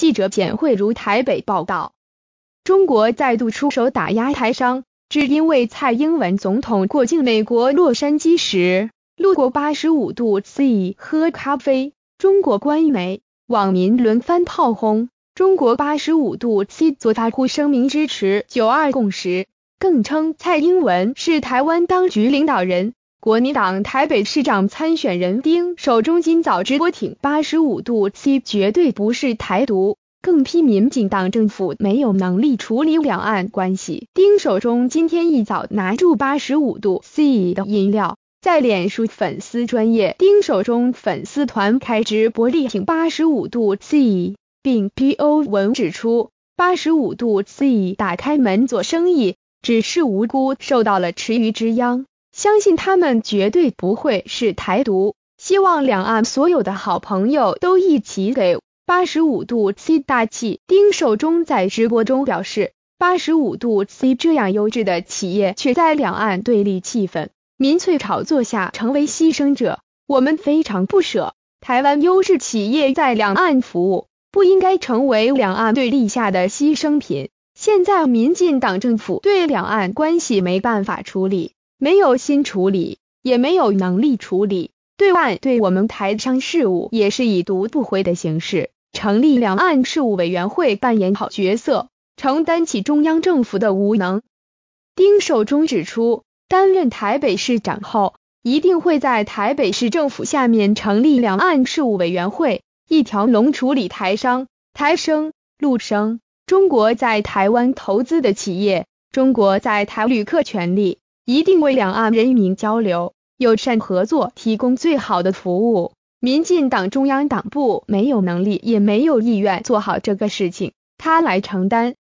记者简慧如台北报道，中国再度出手打压台商，只因为蔡英文总统过境美国洛杉矶时，路过八十五度 C 喝咖啡，中国官媒网民轮番炮轰，中国八十五度 C 昨他呼声明支持九二共识，更称蔡英文是台湾当局领导人。国民党台北市长参选人丁守中今早直播挺八十五度 C，绝对不是台独，更批民进党政府没有能力处理两岸关系。丁守中今天一早拿住八十五度 C 的饮料，在脸书粉丝专业丁守中粉丝团开直播力挺八十五度 C，并 PO 文指出，八十五度 C 打开门做生意，只是无辜受到了池鱼之殃。相信他们绝对不会是台独。希望两岸所有的好朋友都一起给八十五度 C 大气。丁寿中在直播中表示：“八十五度 C 这样优质的企业，却在两岸对立气氛、民粹炒作下成为牺牲者，我们非常不舍。台湾优质企业在两岸服务，不应该成为两岸对立下的牺牲品。现在民进党政府对两岸关系没办法处理。”没有心处理，也没有能力处理，对外对我们台商事务也是以读不回的形式成立两岸事务委员会，扮演好角色，承担起中央政府的无能。丁守中指出，担任台北市长后，一定会在台北市政府下面成立两岸事务委员会，一条龙处理台商、台生、陆生、中国在台湾投资的企业、中国在台旅客权利。一定为两岸人民交流、友善合作提供最好的服务。民进党中央党部没有能力，也没有意愿做好这个事情，他来承担。